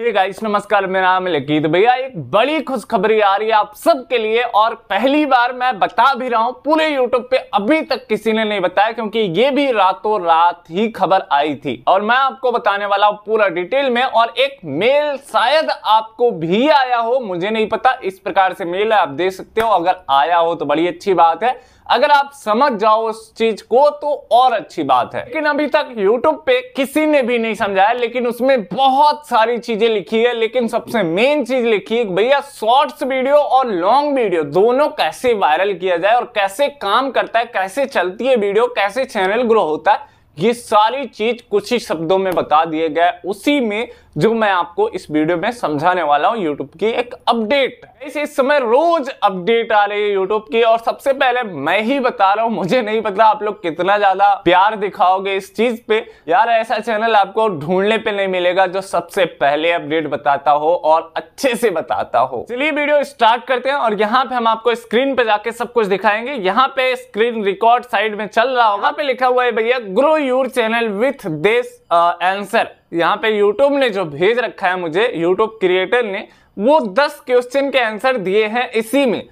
hey guys नमस्कार मेरा नाम लकीत भैया एक बड़ी खुशखबरी आ रही है आप सबके लिए और पहली बार मैं बता भी रहा हूं पूरे यूट्यूब पे अभी तक किसी ने नहीं बताया क्योंकि ये भी रातों रात ही खबर आई थी और मैं आपको बताने वाला हूं पूरा डिटेल में और एक मेल शायद आपको भी आया हो मुझे नहीं पता इस प्रकार से मेल आप दे सकते हो अगर आया हो तो बड़ी अच्छी बात है अगर आप समझ जाओ उस चीज को तो और अच्छी बात है लेकिन अभी तक यूट्यूब पे किसी ने भी नहीं समझाया लेकिन उसमें बहुत सारी चीजें लिखी है लेकिन सबसे मेन चीज लिखी है भैया शॉर्ट्स वीडियो और लॉन्ग वीडियो दोनों कैसे वायरल किया जाए और कैसे काम करता है कैसे चलती है वीडियो कैसे चैनल ग्रो होता है ये सारी चीज कुछ ही शब्दों में बता दिए गए उसी में जो मैं आपको इस वीडियो में समझाने वाला हूँ यूट्यूब की एक अपडेट इस, इस समय रोज अपडेट आ रही है यूट्यूब की और सबसे पहले मैं ही बता रहा हूँ मुझे नहीं पता आप लोग कितना ज्यादा प्यार दिखाओगे इस चीज पे यार ऐसा चैनल आपको ढूंढने पे नहीं मिलेगा जो सबसे पहले अपडेट बताता हो और अच्छे से बताता हो चलिए वीडियो स्टार्ट करते हैं और यहाँ पे हम आपको स्क्रीन पे जाके सब कुछ दिखाएंगे यहाँ पे स्क्रीन रिकॉर्ड साइड में चल रहा होगा पे लिखा हुआ है भैया grow your channel with this answer यहाँ पे YouTube ने जो भेज रखा है मुझे YouTube क्रिएटर ने वो दस क्वेश्चन के आंसर दिए हैं इसी में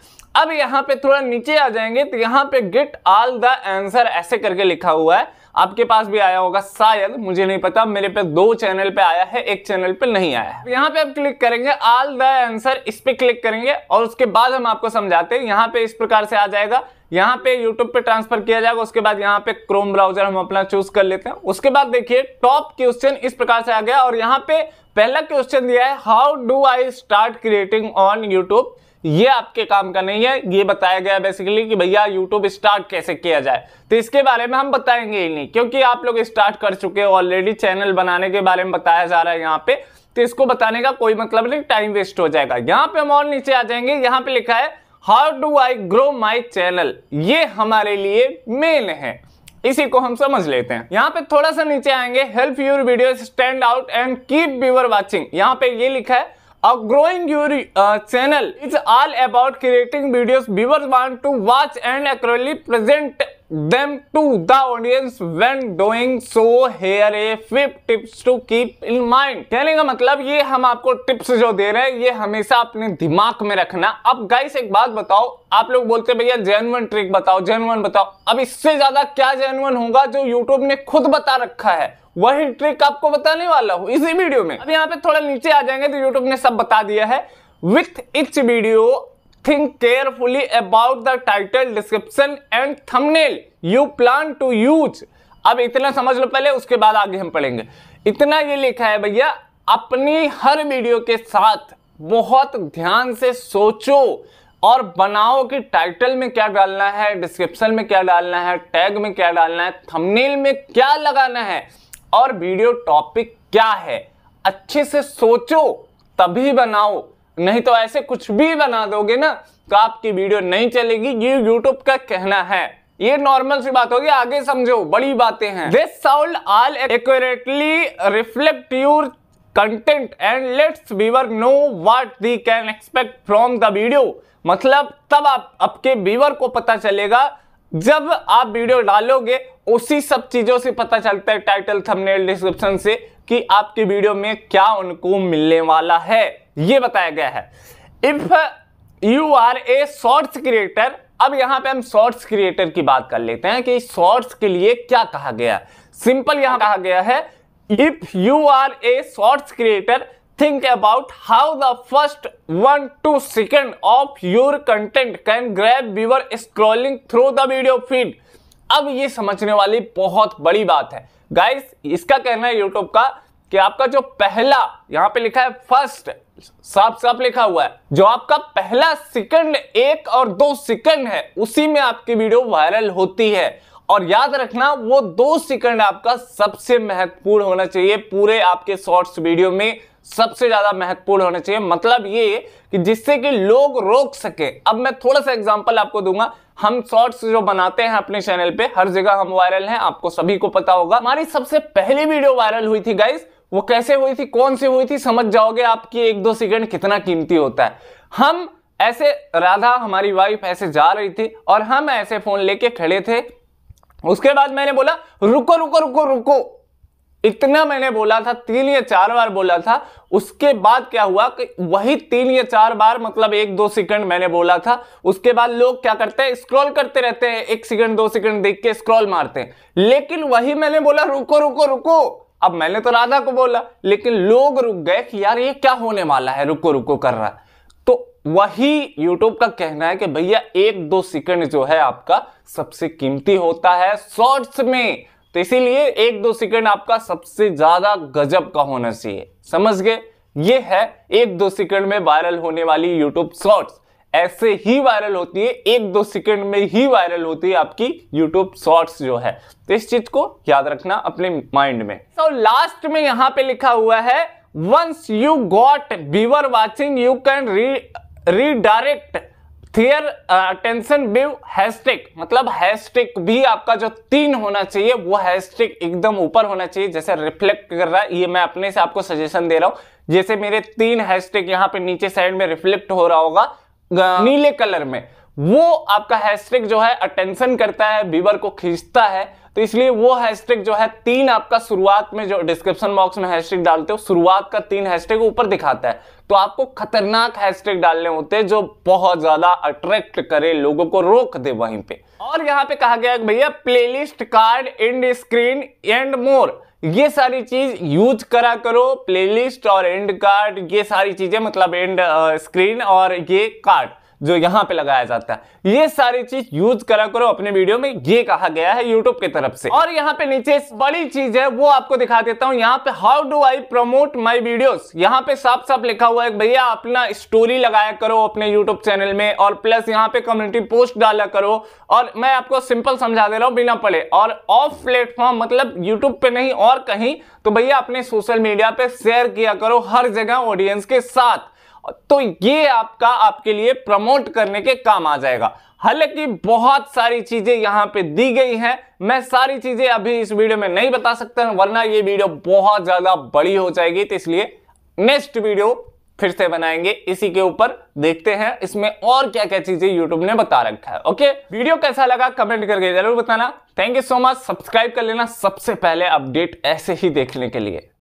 अब यहाँ पे थोड़ा नीचे आ जाएंगे तो यहाँ पे गेट ऑल द आंसर ऐसे करके लिखा हुआ है आपके पास भी आया होगा शायद मुझे नहीं पता मेरे पे दो चैनल पे आया है एक चैनल पे नहीं आया है यहाँ पे आप क्लिक करेंगे ऑल द आंसर इस पे क्लिक करेंगे और उसके बाद हम आपको समझाते हैं यहाँ पे इस प्रकार से आ जाएगा यहाँ पे यूट्यूब पे ट्रांसफर किया जाएगा उसके बाद यहाँ पे क्रोम ब्राउजर हम अपना चूज कर लेते हैं उसके बाद देखिए टॉप क्वेश्चन इस प्रकार से आ गया और यहाँ पे पहला क्वेश्चन दिया है how do I start creating on YouTube ये आपके काम का नहीं है ये बताया गया बेसिकली कि भैया यूट्यूब स्टार्ट कैसे किया जाए तो इसके बारे में हम बताएंगे ही नहीं क्योंकि आप लोग स्टार्ट कर चुके हो ऑलरेडी चैनल बनाने के बारे में बताया जा रहा है यहाँ पे तो इसको बताने का कोई मतलब नहीं टाइम वेस्ट हो जाएगा यहाँ पे हम और नीचे आ जाएंगे यहाँ पे लिखा है how do I grow my channel ये हमारे लिए मेन है इसी को हम समझ लेते हैं यहाँ पे थोड़ा सा नीचे आएंगे help your video stand out and keep viewer watching यहाँ पे ये लिखा है और growing your channel it's all about creating videos viewers want to watch and accurately present them to the audience when doing so here a five tips to keep in mind कहने का मतलब ये हम आपको टिप्स जो दे रहे हैं ये हमेशा अपने दिमाग में रखना अब गाइस एक बात बताओ आप लोग बोलते भैया जेनवन ट्रिक बताओ जेनवन बताओ अब इससे ज्यादा क्या जेनवन होगा जो यूट्यूब ने खुद बता रखा है वही ट्रिक आपको बताने वाला हूं इसी वीडियो में अब यहाँ पे थोड़ा नीचे आ जाएंगे तो यूट्यूब ने सब बता दिया है with each video think carefully about the title description and thumbnail you plan to use अब इतना समझ लो पहले उसके बाद आगे हम पढ़ेंगे इतना ये लिखा है भैया अपनी हर वीडियो के साथ बहुत ध्यान से सोचो और बनाओ कि टाइटल में क्या डालना है डिस्क्रिप्शन में क्या डालना है टैग में क्या डालना है थंबनेल में क्या लगाना है और वीडियो टॉपिक क्या है अच्छे से सोचो तभी बनाओ नहीं तो ऐसे कुछ भी बना दोगे ना तो आपकी वीडियो नहीं चलेगी ये यूट्यूब का कहना है ये नॉर्मल सी बात होगी आगे समझो बड़ी बातें हैं this sound all accurately reflect your content and lets viewer know what they can expect from the video मतलब तब आप आपके व्यूवर को पता चलेगा जब आप वीडियो डालोगे उसी सब चीजों से पता चलता है टाइटल थंबनेल डिस्क्रिप्शन से कि आपकी वीडियो में क्या उनको मिलने वाला है ये बताया गया है if you are a shorts creator अब यहां पे हम शॉर्ट्स क्रिएटर की बात कर लेते हैं कि शॉर्ट्स के लिए क्या कहा गया सिंपल यहां कहा गया है if you are a shorts creator think about how the first one two second of your content can grab viewer scrolling through the video feed अब ये समझने वाली बहुत बड़ी बात है गाइस इसका कहना है यूट्यूब का कि आपका जो पहला यहां पे लिखा है फर्स्ट साफ साफ लिखा हुआ है जो आपका पहला सेकंड एक और दो सेकंड है उसी में आपकी वीडियो वायरल होती है और याद रखना वो दो सेकंड आपका सबसे महत्वपूर्ण होना चाहिए पूरे आपके शॉर्ट्स वीडियो में सबसे ज्यादा महत्वपूर्ण होना चाहिए मतलब ये कि जिससे कि लोग रोक सके अब मैं थोड़ा सा एग्जांपल आपको दूंगा हम शॉर्ट्स जो बनाते हैं अपने चैनल पे हर जगह हम वायरल हैं आपको सभी को पता होगा हमारी सबसे पहली वीडियो वायरल हुई थी गाइस वो कैसे हुई थी कौन सी हुई थी समझ जाओगे आपकी एक दो सेकेंड कितना कीमती होता है हम ऐसे राधा हमारी वाइफ ऐसे जा रही थी और हम ऐसे फोन लेके खड़े थे उसके बाद मैंने बोला रुको रुको रुको रुको इतना मैंने बोला था तीन या चार बार बोला था उसके बाद क्या हुआ कि वही तीन या चार बार मतलब एक दो सेकंड मैंने बोला था उसके बाद लोग क्या करते हैं स्क्रॉल करते रहते हैं एक सेकंड दो सेकंड देख के स्क्रॉल मारते हैं लेकिन वही मैंने बोला रुको रुको रुको अब मैंने तो राधा को बोला लेकिन लोग रुक गए कि यार ये क्या होने वाला है रुको रुको कर रहा है तो वही यूट्यूब का कहना है कि भैया एक दो सेकंड जो है आपका सबसे कीमती होता है शॉर्ट्स में तो इसीलिए एक दो सेकंड आपका सबसे ज्यादा गजब का होना चाहिए समझ गए ये है एक दो सेकंड में वायरल होने वाली यूट्यूब शॉर्ट्स ऐसे ही वायरल होती है एक दो सेकंड में ही वायरल होती है आपकी यूट्यूब शॉर्ट्स जो है तो इस चीज को याद रखना अपने माइंड में सो so, लास्ट में यहां पे लिखा हुआ है once you got viewer watching you can redirect their attention via hashtag मतलब हैशटैग भी आपका जो तीन होना चाहिए वो हैशटैग एकदम ऊपर होना चाहिए जैसे रिफ्लेक्ट कर रहा है ये मैं अपने से आपको सजेशन दे रहा हूँ जैसे मेरे तीन हैशटैग यहाँ पे नीचे साइड में रिफ्लेक्ट हो रहा होगा नीले कलर में वो आपका हैस्ट्रिक जो है अटेंशन करता है बीवर को खींचता है तो इसलिए वो हैस्ट्रिक जो है तीन आपका शुरुआत में जो डिस्क्रिप्शन बॉक्स में हैस्ट्रिक डालते हो शुरुआत का तीन हैस्ट्रिक ऊपर दिखाता है तो आपको खतरनाक हैस्ट्रिक डालने होते हैं जो बहुत ज्यादा अट्रैक्ट करे लोगों को रोक दे वहीं पे और यहां पे कहा गया भैया playlist card end screen and more ये सारी चीज यूज करा करो प्लेलिस्ट और एंड कार्ड ये सारी चीजें मतलब एंड स्क्रीन और ये कार्ड जो यहाँ पे लगाया जाता है ये सारी चीज यूज करा करो अपने वीडियो में ये कहा गया है यूट्यूब की तरफ से और यहाँ पे नीचे बड़ी चीज है वो आपको दिखा देता हूँ यहाँ पे how do I promote my video यहाँ पे साफ साफ लिखा हुआ है भैया अपना स्टोरी लगाया करो अपने यूट्यूब चैनल में और प्लस यहाँ पे कम्युनिटी पोस्ट डाला करो और मैं आपको सिंपल समझा दे रहा हूँ बिना पढ़े और ऑफ प्लेटफॉर्म मतलब यूट्यूब पे नहीं और कहीं तो भैया अपने सोशल मीडिया पे शेयर किया करो हर जगह ऑडियंस के साथ तो ये आपका आपके लिए प्रमोट करने के काम आ जाएगा हालांकि बहुत सारी चीजें यहां पे दी गई हैं मैं सारी चीजें अभी इस वीडियो में नहीं बता सकता वरना ये वीडियो बहुत ज्यादा बड़ी हो जाएगी तो इसलिए नेक्स्ट वीडियो फिर से बनाएंगे इसी के ऊपर देखते हैं इसमें और क्या क्या चीजें YouTube ने बता रखा है ओके वीडियो कैसा लगा कमेंट करके जरूर बताना thank you so much subscribe कर लेना सबसे पहले अपडेट ऐसे ही देखने के लिए